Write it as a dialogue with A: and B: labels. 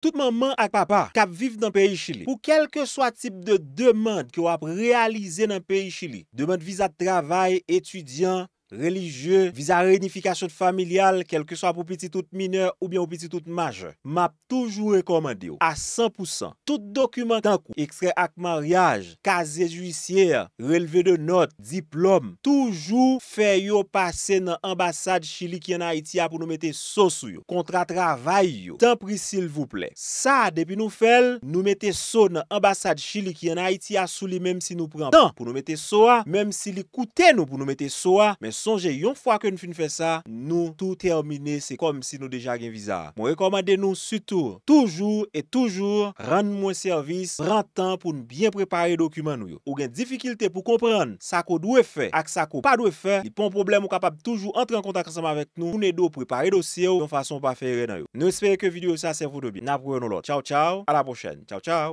A: Tout maman ak papa kap viv nan peyi chili. Pou kelke swa tip de demand ki wap realize nan peyi chili. Demand viza travay, etudyan, religye, viza renifikasyon familial, kelke swa pou piti tout mineur ou bien pou piti tout majeur. Ma toujou rekomande yo. A 100%. Tout dokumen tankou, ekstrey ak maryaj, kaze juisyer, releve de not, diplom, toujou feyo pase nan ambasade chili ki an Haiti a pou nou mette sou sou yo. Kontra travay yo. Tampri s'il vous plè. Sa, depi nou fel, nou mette sou nan ambasade chili ki an Haiti a sou li mèm si nou pren tan pou nou mette sou a, mèm si li koute nou pou nou mette sou a, mèm sou pou nou mette sou a, Sonje yon fwa ke nou fin fwe sa, nou tou termine se kom si nou deja gen viza. Mwen rekomande nou sutou, toujou e toujou, rande mwen servis, rande tan pou nou byen prepare do kuman nou yo. Ou gen difikilte pou komprende sa ko dwe fe ak sa ko pa dwe fe, li pon problem ou kapab toujou entre en kontak krasama vek nou, mwen edo prepare dosye yo, yon fason pa fwe re nan yo. Nou espere ke video sa se foute bi. Nap kouye nou lot. Chow chow. A la pochene. Chow chow.